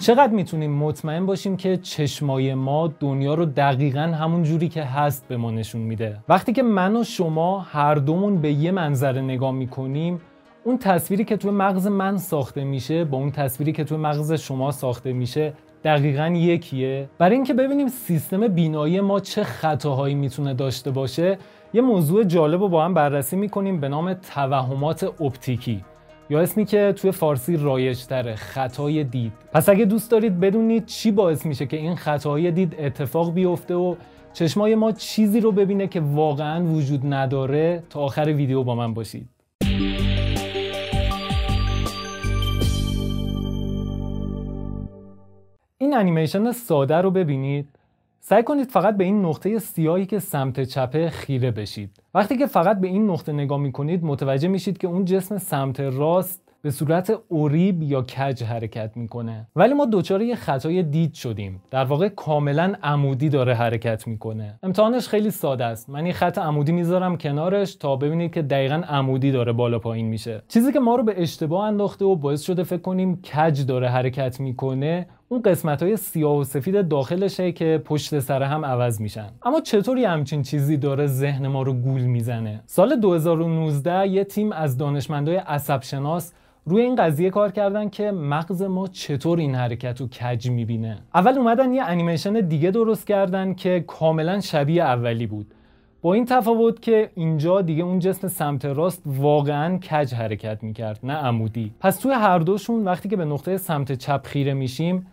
چقدر میتونیم مطمئن باشیم که چشمای ما دنیا رو دقیقا همون جوری که هست به ما نشون میده وقتی که من و شما هر دومون به یه منظره نگاه میکنیم اون تصویری که تو مغز من ساخته میشه با اون تصویری که تو مغز شما ساخته میشه دقیقا یکیه برای اینکه ببینیم سیستم بینایی ما چه خطاهایی میتونه داشته باشه یه موضوع جالب رو با هم بررسی میکنیم به نام توهمات اپتیکی یا اسمی که توی فارسی رایج خطای دید پس اگه دوست دارید بدونید چی باعث میشه که این خطای دید اتفاق بیفته و چشمای ما چیزی رو ببینه که واقعا وجود نداره تا آخر ویدیو با من باشید این انیمیشن ساده رو ببینید سعی کنید فقط به این نقطه سیاهی که سمت چپه خیره بشید وقتی که فقط به این نقطه نگاه می کنید متوجه میشید که اون جسم سمت راست به صورت اوریب یا کج حرکت میکنه ولی ما دچار یه خطای دید شدیم در واقع کاملا عمودی داره حرکت میکنه امتحانش خیلی ساده است من این خط عمودی میذارم کنارش تا ببینید که دقیقا عمودی داره بالا پایین میشه چیزی که ما رو به اشتباه انداخته و باعث شده فکر کنیم کج داره حرکت میکنه اون قسمت های سیاه و سفید داخلشه که پشت سر هم عوض میشن اما چطوری همچین چیزی داره ذهن ما رو گول میزنه سال 2019 یه تیم از دانشمندای عصب شناس روی این قضیه کار کردن که مغز ما چطور این حرکت رو کج میبینه اول اومدن یه انیمیشن دیگه درست کردن که کاملا شبیه اولی بود با این تفاوت که اینجا دیگه اون جسم سمت راست واقعا کج حرکت میکرد نه عمودی پس توی هر دوشون وقتی که به نقطه سمت چپ خیره میشیم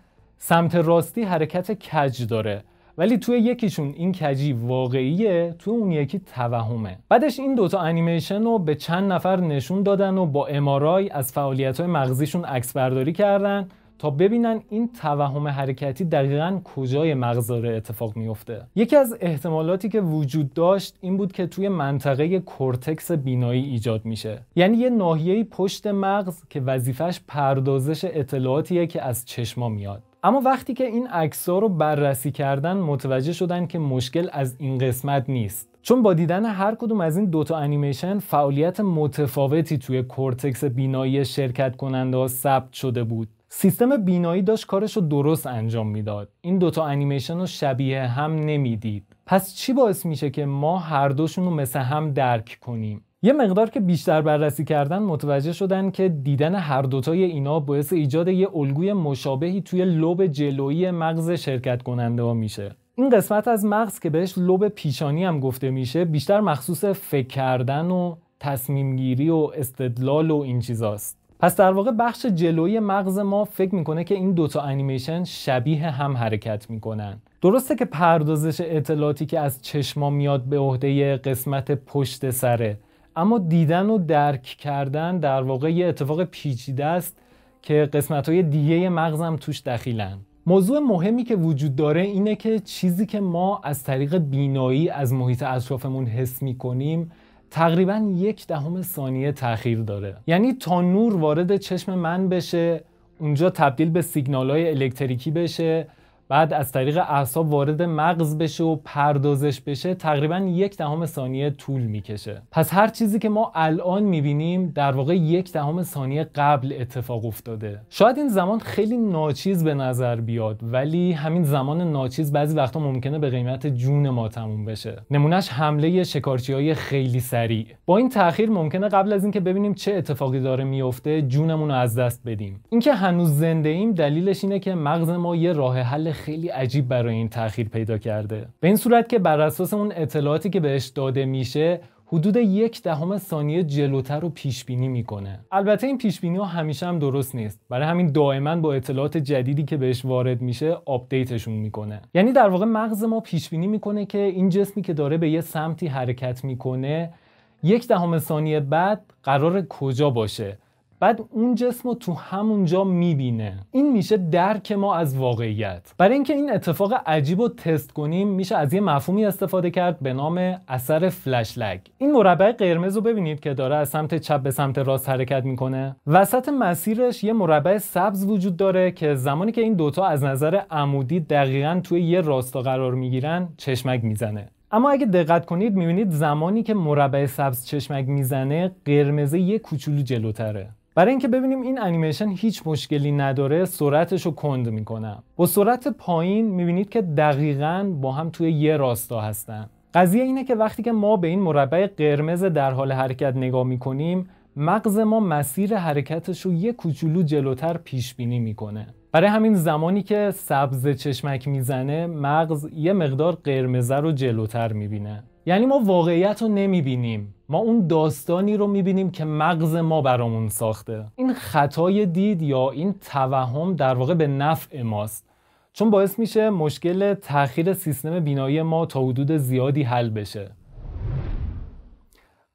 سمت راستی حرکت کج داره ولی توی یکیشون این کجی واقعیه تو اون یکی توهمه بعدش این دوتا انیمیشن رو به چند نفر نشون دادن و با امارای از فعالیت های مغزیشون عکس برداری کردن تا ببینن این توهم حرکتی دقیقا کجای مغز داره اتفاق میفته یکی از احتمالاتی که وجود داشت این بود که توی منطقه کورتکس بینایی ایجاد میشه یعنی یه ناحیه پشت مغز که وظیفش پردازش اطلاعاتیه که از چشما میاد اما وقتی که این عکس رو بررسی کردن متوجه شدن که مشکل از این قسمت نیست چون با دیدن هر کدوم از این دوتا انیمیشن فعالیت متفاوتی توی کورتکس بینایی شرکت کننده ها ثبت شده بود سیستم بینایی داشت کارش رو درست انجام میداد این دوتا انیمیشن رو شبیه هم نمیدید پس چی باعث میشه که ما هر دوشون رو مثل هم درک کنیم یه مقدار که بیشتر بررسی کردن متوجه شدن که دیدن هر دوتای اینا باعث ایجاد یه الگوی مشابهی توی لوب جلویی مغز شرکت کننده ها میشه این قسمت از مغز که بهش لوب پیشانی هم گفته میشه بیشتر مخصوص فکر کردن و تصمیم گیری و استدلال و این چیزاست پس در واقع بخش جلویی مغز ما فکر میکنه که این دوتا انیمیشن شبیه هم حرکت میکنن درسته که پردازش اطلاعاتی که از چشما میاد به عهده قسمت پشت سره اما دیدن و درک کردن در واقع یه اتفاق پیچیده است که قسمت های دیگه مغزم توش دخیلن موضوع مهمی که وجود داره اینه که چیزی که ما از طریق بینایی از محیط اطرافمون حس کنیم تقریبا یک دهم ثانیه تاخیر داره یعنی تا نور وارد چشم من بشه اونجا تبدیل به سیگنال های الکتریکی بشه بعد از طریق اعصاب وارد مغز بشه و پردازش بشه تقریبا یک دهم ثانیه طول میکشه پس هر چیزی که ما الان میبینیم در واقع یک دهم ثانیه قبل اتفاق افتاده شاید این زمان خیلی ناچیز به نظر بیاد ولی همین زمان ناچیز بعضی وقتا ممکنه به قیمت جون ما تموم بشه نمونهش حمله شکارچی های خیلی سریع با این تاخیر ممکنه قبل از اینکه ببینیم چه اتفاقی داره میفته جونمون رو از دست بدیم اینکه هنوز زنده ایم دلیلش اینه که مغز ما یه راه حل خیلی عجیب برای این تاخیر پیدا کرده به این صورت که بر اساس اون اطلاعاتی که بهش داده میشه حدود یک دهم ثانیه جلوتر رو پیش بینی میکنه البته این پیش بینی ها همیشه هم درست نیست برای همین دائما با اطلاعات جدیدی که بهش وارد میشه آپدیتشون میکنه یعنی در واقع مغز ما پیش بینی میکنه که این جسمی که داره به یه سمتی حرکت میکنه یک دهم ثانیه بعد قرار کجا باشه بعد اون جسم رو تو همونجا میبینه این میشه درک ما از واقعیت برای اینکه این اتفاق عجیب رو تست کنیم میشه از یه مفهومی استفاده کرد به نام اثر فلش لگ این مربع قرمز رو ببینید که داره از سمت چپ به سمت راست حرکت میکنه وسط مسیرش یه مربع سبز وجود داره که زمانی که این دوتا از نظر عمودی دقیقا توی یه راستا قرار میگیرن چشمک میزنه اما اگه دقت کنید میبینید زمانی که مربع سبز چشمک میزنه قرمزه یه کوچولو جلوتره برای اینکه ببینیم این انیمیشن هیچ مشکلی نداره سرعتش رو کند میکنم با سرعت پایین میبینید که دقیقا با هم توی یه راستا هستن قضیه اینه که وقتی که ما به این مربع قرمز در حال حرکت نگاه میکنیم مغز ما مسیر حرکتش رو یه کوچولو جلوتر پیش بینی میکنه برای همین زمانی که سبز چشمک میزنه مغز یه مقدار قرمزه رو جلوتر میبینه یعنی ما واقعیت رو نمیبینیم ما اون داستانی رو میبینیم که مغز ما برامون ساخته این خطای دید یا این توهم در واقع به نفع ماست چون باعث میشه مشکل تاخیر سیستم بینایی ما تا حدود زیادی حل بشه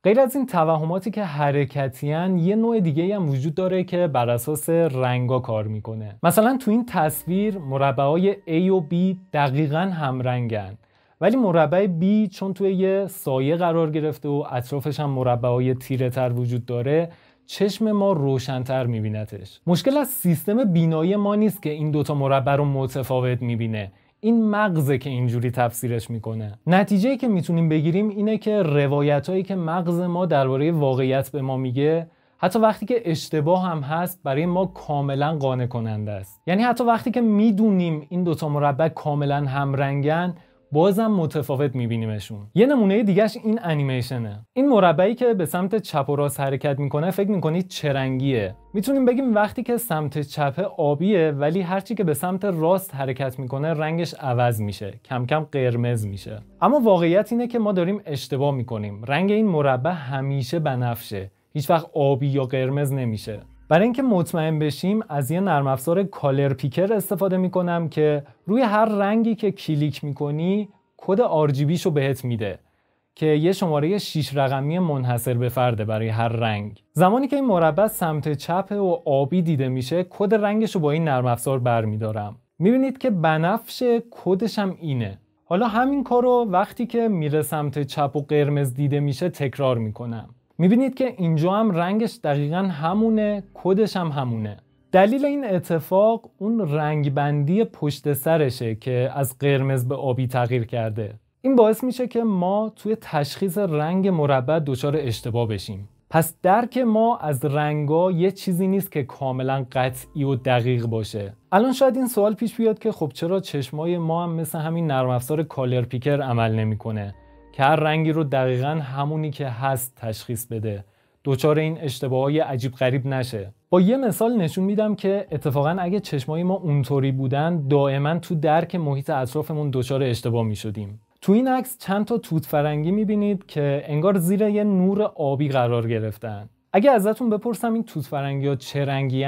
غیر از این توهماتی که حرکتیان یه نوع دیگه هم وجود داره که بر اساس رنگا کار میکنه مثلا تو این تصویر مربعای A و B دقیقا رنگن. ولی مربع B چون توی یه سایه قرار گرفته و اطرافش هم مربع های تیره تر وجود داره چشم ما روشنتر میبینتش مشکل از سیستم بینایی ما نیست که این دوتا مربع رو متفاوت میبینه این مغزه که اینجوری تفسیرش میکنه نتیجه که میتونیم بگیریم اینه که روایت هایی که مغز ما درباره واقعیت به ما میگه حتی وقتی که اشتباه هم هست برای ما کاملا قانع کننده است یعنی حتی وقتی که میدونیم این دوتا مربع کاملا همرنگن بازم متفاوت میبینیمشون یه نمونه دیگهش این انیمیشنه این مربعی که به سمت چپ و راست حرکت میکنه فکر میکنید چه رنگیه میتونیم بگیم وقتی که سمت چپه آبیه ولی هرچی که به سمت راست حرکت میکنه رنگش عوض میشه کم کم قرمز میشه اما واقعیت اینه که ما داریم اشتباه میکنیم رنگ این مربع همیشه بنفشه هیچ وقت آبی یا قرمز نمیشه برای اینکه مطمئن بشیم از یه نرم افزار کالر پیکر استفاده میکنم که روی هر رنگی که کلیک میکنی کد RGB رو بهت میده که یه شماره 6 رقمی منحصر به فرده برای هر رنگ زمانی که این مربع سمت چپ و آبی دیده میشه کد رنگش رو با این نرم افزار برمیدارم میبینید که بنفش کدش هم اینه حالا همین کار رو وقتی که میره سمت چپ و قرمز دیده میشه تکرار میکنم میبینید که اینجا هم رنگش دقیقا همونه کدش هم همونه دلیل این اتفاق اون رنگبندی پشت سرشه که از قرمز به آبی تغییر کرده این باعث میشه که ما توی تشخیص رنگ مربع دچار اشتباه بشیم پس درک ما از رنگا یه چیزی نیست که کاملا قطعی و دقیق باشه الان شاید این سوال پیش بیاد که خب چرا چشمای ما هم مثل همین نرم افزار کالر پیکر عمل نمیکنه که هر رنگی رو دقیقا همونی که هست تشخیص بده دچار این اشتباه های عجیب غریب نشه با یه مثال نشون میدم که اتفاقا اگه چشمای ما اونطوری بودن دائما تو درک محیط اطرافمون دوچار اشتباه میشدیم تو این عکس چند تا توت فرنگی میبینید که انگار زیر یه نور آبی قرار گرفتن اگه ازتون بپرسم این توت فرنگی چه رنگی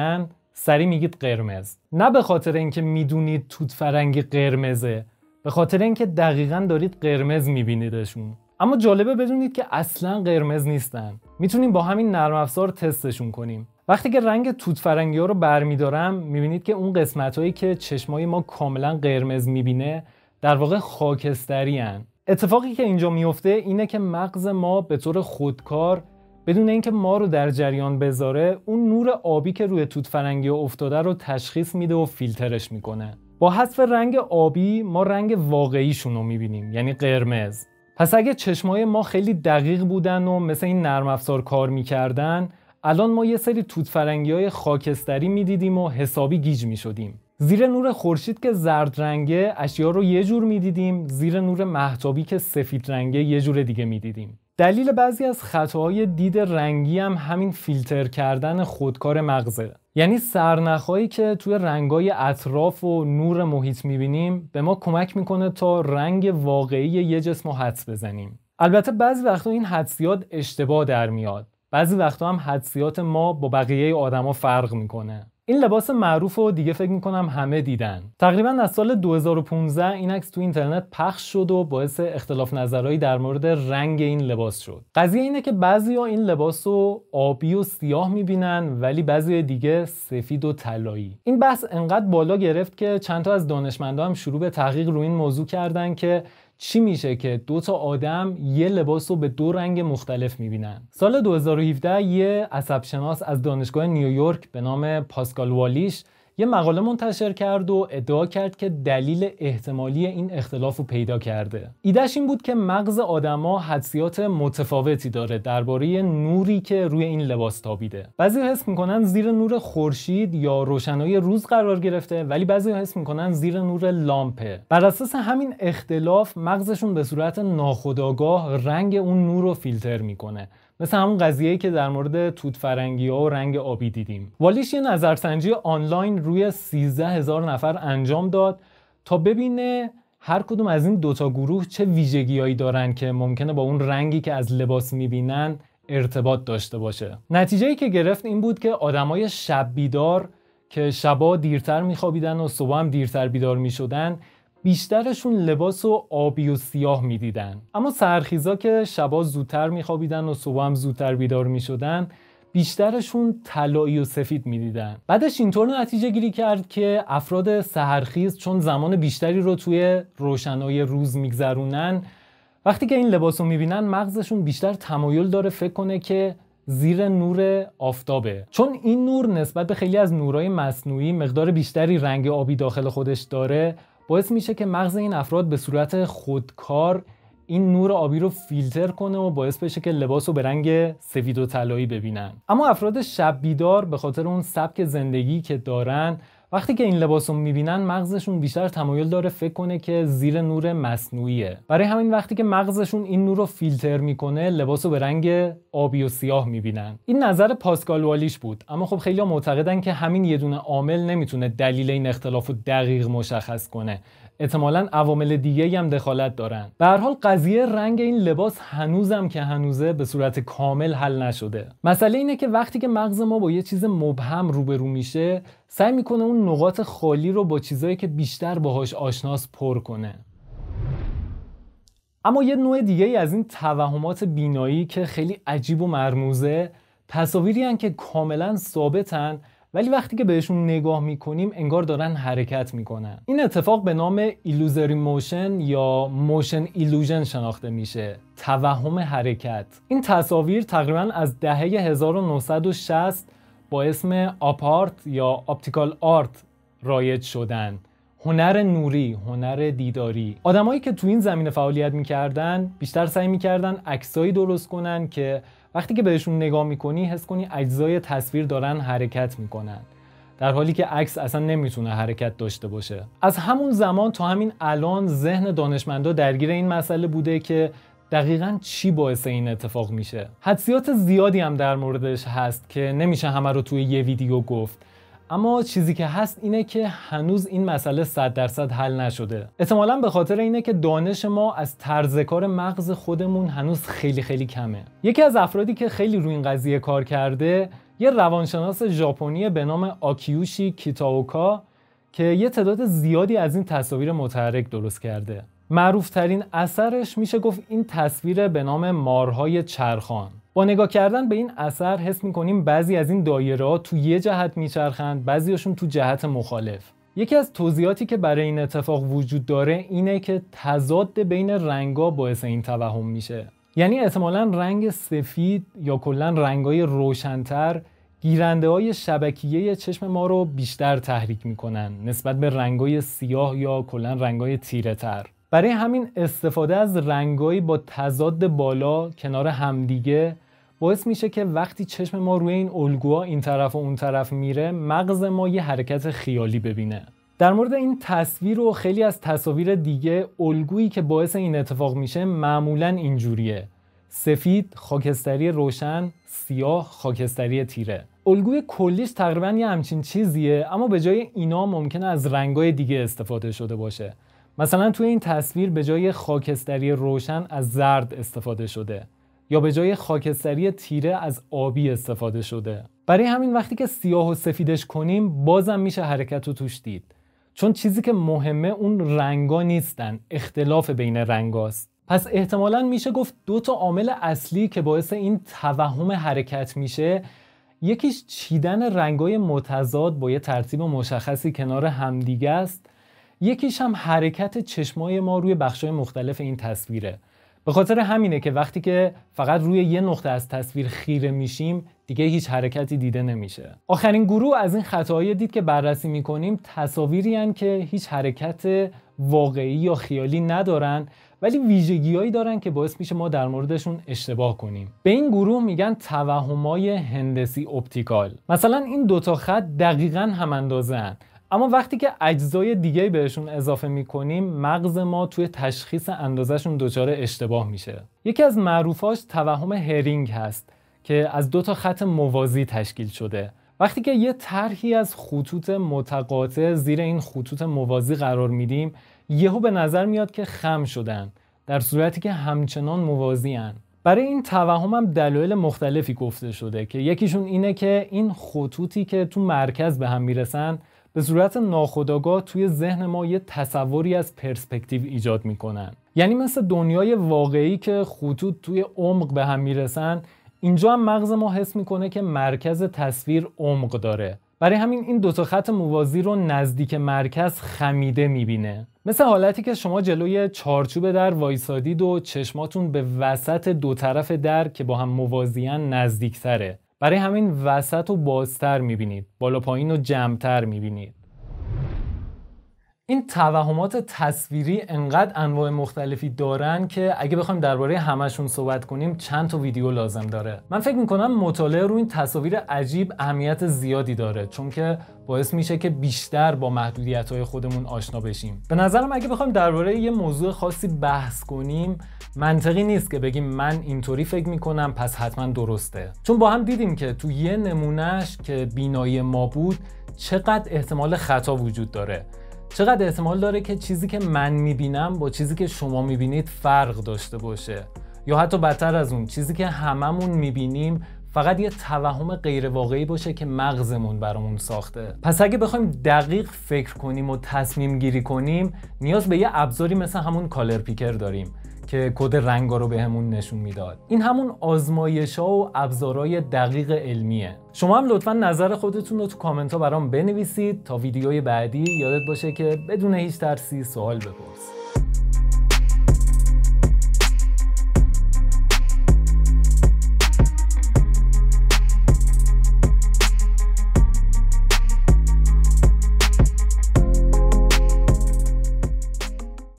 سری میگید قرمز نه به خاطر اینکه میدونید توت فرنگی قرمزه به خاطر اینکه دقیقا دارید قرمز میبینیدشون اما جالبه بدونید که اصلا قرمز نیستن میتونیم با همین نرم افزار تستشون کنیم وقتی که رنگ توت فرنگی ها رو برمیدارم میبینید که اون قسمت هایی که چشمای ما کاملا قرمز میبینه در واقع خاکستری اتفاقی که اینجا میفته اینه که مغز ما به طور خودکار بدون اینکه ما رو در جریان بذاره اون نور آبی که روی توت فرنگی افتاده رو تشخیص میده و فیلترش میکنه با حذف رنگ آبی ما رنگ واقعیشون رو میبینیم یعنی قرمز پس اگه چشمای ما خیلی دقیق بودن و مثل این نرم افزار کار میکردن الان ما یه سری فرنگی های خاکستری میدیدیم و حسابی گیج میشدیم زیر نور خورشید که زرد رنگه اشیا رو یه جور میدیدیم زیر نور محتابی که سفید رنگه یه جور دیگه میدیدیم دلیل بعضی از خطاهای دید رنگی هم همین فیلتر کردن خودکار مغزه یعنی سرنخهایی که توی رنگای اطراف و نور محیط میبینیم به ما کمک میکنه تا رنگ واقعی یه جسم رو حدس بزنیم البته بعضی وقتا این حدسیات اشتباه در میاد بعضی وقتا هم حدسیات ما با بقیه آدما فرق میکنه این لباس معروف رو دیگه فکر میکنم همه دیدن تقریبا از سال 2015 این عکس تو اینترنت پخش شد و باعث اختلاف نظرهایی در مورد رنگ این لباس شد قضیه اینه که بعضیا این لباس رو آبی و سیاه میبینن ولی بعضی دیگه سفید و طلایی این بحث انقدر بالا گرفت که چندتا از دانشمندا هم شروع به تحقیق روی این موضوع کردن که چی میشه که دو تا آدم یه لباس رو به دو رنگ مختلف میبینن سال 2017 یه عصبشناس از دانشگاه نیویورک به نام پاسکال والیش یه مقاله منتشر کرد و ادعا کرد که دلیل احتمالی این اختلاف رو پیدا کرده ایدهش این بود که مغز آدما حدسیات متفاوتی داره درباره نوری که روی این لباس تابیده بعضی حس میکنن زیر نور خورشید یا روشنایی روز قرار گرفته ولی بعضی حس میکنن زیر نور لامپه بر اساس همین اختلاف مغزشون به صورت ناخودآگاه رنگ اون نور رو فیلتر میکنه مثل همون قضیه‌ای که در مورد توت فرنگی و رنگ آبی دیدیم والیش یه نظرسنجی آنلاین روی 13 هزار نفر انجام داد تا ببینه هر کدوم از این دوتا گروه چه ویژگیهایی دارن که ممکنه با اون رنگی که از لباس میبینن ارتباط داشته باشه نتیجه که گرفت این بود که آدمای شب بیدار که شبا دیرتر میخوابیدن و صبح هم دیرتر بیدار میشدن بیشترشون لباس و آبی و سیاه میدیدن اما سرخیزا که شبا زودتر میخوابیدن و صبح هم زودتر بیدار میشدن بیشترشون طلایی و سفید میدیدن بعدش اینطور نتیجه گیری کرد که افراد سهرخیز چون زمان بیشتری رو توی روشنای روز میگذرونن وقتی که این لباس رو میبینن مغزشون بیشتر تمایل داره فکر کنه که زیر نور آفتابه چون این نور نسبت به خیلی از نورهای مصنوعی مقدار بیشتری رنگ آبی داخل خودش داره باعث میشه که مغز این افراد به صورت خودکار این نور آبی رو فیلتر کنه و باعث بشه که لباس رو به رنگ سفید و طلایی ببینن اما افراد شب بیدار به خاطر اون سبک زندگی که دارن وقتی که این لباس رو میبینن مغزشون بیشتر تمایل داره فکر کنه که زیر نور مصنوعیه برای همین وقتی که مغزشون این نور رو فیلتر میکنه لباس رو به رنگ آبی و سیاه میبینن این نظر پاسکال والیش بود اما خب خیلی معتقدن که همین یه دونه عامل نمیتونه دلیل این اختلاف رو دقیق مشخص کنه احتمالا عوامل دیگه هم دخالت دارن به حال قضیه رنگ این لباس هنوزم که هنوزه به صورت کامل حل نشده مسئله اینه که وقتی که مغز ما با یه چیز مبهم روبرو میشه سعی میکنه اون نقاط خالی رو با چیزایی که بیشتر باهاش آشناس پر کنه اما یه نوع دیگه ای از این توهمات بینایی که خیلی عجیب و مرموزه تصاویری که کاملا ثابتن ولی وقتی که بهشون نگاه میکنیم انگار دارن حرکت میکنن این اتفاق به نام ایلوزری موشن یا موشن ایلوژن شناخته میشه توهم حرکت این تصاویر تقریبا از دهه 1960 با اسم آپارت یا آپتیکال آرت رایج شدن هنر نوری، هنر دیداری آدمایی که تو این زمینه فعالیت میکردن بیشتر سعی میکردن عکسایی درست کنن که وقتی که بهشون نگاه میکنی حس کنی اجزای تصویر دارن حرکت میکنن در حالی که عکس اصلا نمیتونه حرکت داشته باشه از همون زمان تا همین الان ذهن دانشمندا درگیر این مسئله بوده که دقیقا چی باعث این اتفاق میشه حدسیات زیادی هم در موردش هست که نمیشه همه رو توی یه ویدیو گفت اما چیزی که هست اینه که هنوز این مسئله 100 درصد حل نشده احتمالا به خاطر اینه که دانش ما از طرز کار مغز خودمون هنوز خیلی خیلی کمه یکی از افرادی که خیلی روی این قضیه کار کرده یه روانشناس ژاپنی به نام آکیوشی کیتاوکا که یه تعداد زیادی از این تصاویر متحرک درست کرده معروفترین اثرش میشه گفت این تصویر به نام مارهای چرخان با نگاه کردن به این اثر حس میکنیم بعضی از این دایره ها تو یه جهت میچرخند بعضیشون تو جهت مخالف یکی از توضیحاتی که برای این اتفاق وجود داره اینه که تضاد بین رنگا باعث این توهم میشه یعنی احتمالا رنگ سفید یا کلا رنگای روشنتر گیرنده های شبکیه چشم ما رو بیشتر تحریک میکنن نسبت به رنگای سیاه یا کلا رنگای تیره تر برای همین استفاده از رنگایی با تضاد بالا کنار همدیگه باعث میشه که وقتی چشم ما روی این الگوها این طرف و اون طرف میره مغز ما یه حرکت خیالی ببینه در مورد این تصویر و خیلی از تصاویر دیگه الگویی که باعث این اتفاق میشه معمولا اینجوریه سفید خاکستری روشن سیاه خاکستری تیره الگوی کلیش تقریبا یه همچین چیزیه اما به جای اینا ممکنه از رنگای دیگه استفاده شده باشه مثلا توی این تصویر به جای خاکستری روشن از زرد استفاده شده یا به جای خاکستری تیره از آبی استفاده شده برای همین وقتی که سیاه و سفیدش کنیم بازم میشه حرکت رو توش دید چون چیزی که مهمه اون رنگا نیستن اختلاف بین رنگاست پس احتمالا میشه گفت دو تا عامل اصلی که باعث این توهم حرکت میشه یکیش چیدن رنگای متضاد با یه ترتیب مشخصی کنار همدیگه است یکیش هم حرکت چشمای ما روی بخشای مختلف این تصویره به خاطر همینه که وقتی که فقط روی یه نقطه از تصویر خیره میشیم دیگه هیچ حرکتی دیده نمیشه آخرین گروه از این خطاهای دید که بررسی میکنیم تصاویری هن که هیچ حرکت واقعی یا خیالی ندارن ولی ویژگیهایی دارن که باعث میشه ما در موردشون اشتباه کنیم به این گروه میگن توهمای هندسی اپتیکال مثلا این دوتا خط دقیقا هم اندازه اما وقتی که اجزای دیگه بهشون اضافه میکنیم مغز ما توی تشخیص اندازشون دچار اشتباه میشه یکی از معروفاش توهم هرینگ هست که از دو تا خط موازی تشکیل شده وقتی که یه طرحی از خطوط متقاطع زیر این خطوط موازی قرار میدیم یهو به نظر میاد که خم شدن در صورتی که همچنان موازی برای این توهم هم دلایل مختلفی گفته شده که یکیشون اینه که این خطوطی که تو مرکز به هم میرسن به صورت ناخودآگاه توی ذهن ما یه تصوری از پرسپکتیو ایجاد میکنن یعنی مثل دنیای واقعی که خطوط توی عمق به هم میرسن اینجا هم مغز ما حس میکنه که مرکز تصویر عمق داره برای همین این دوتا خط موازی رو نزدیک مرکز خمیده میبینه مثل حالتی که شما جلوی چارچوب در وایسادید و چشماتون به وسط دو طرف در که با هم موازیان نزدیکتره برای همین وسط و بازتر میبینید بالا پایین و جمعتر میبینید این توهمات تصویری انقدر انواع مختلفی دارن که اگه بخوایم درباره همشون صحبت کنیم چند تا ویدیو لازم داره من فکر میکنم مطالعه روی این تصاویر عجیب اهمیت زیادی داره چون که باعث میشه که بیشتر با محدودیت های خودمون آشنا بشیم به نظرم اگه بخوایم درباره یه موضوع خاصی بحث کنیم منطقی نیست که بگیم من اینطوری فکر میکنم پس حتما درسته چون با هم دیدیم که تو یه نمونهش که بینایی ما بود چقدر احتمال خطا وجود داره چقدر احتمال داره که چیزی که من میبینم با چیزی که شما میبینید فرق داشته باشه یا حتی بدتر از اون چیزی که هممون میبینیم فقط یه توهم غیر واقعی باشه که مغزمون برامون ساخته پس اگه بخوایم دقیق فکر کنیم و تصمیم گیری کنیم نیاز به یه ابزاری مثل همون کالر پیکر داریم که کد رنگا رو بهمون نشون میداد این همون آزمایش و ابزارهای دقیق علمیه شما هم لطفا نظر خودتون رو تو کامنت ها برام بنویسید تا ویدیوی بعدی یادت باشه که بدون هیچ ترسی سوال بپرسید.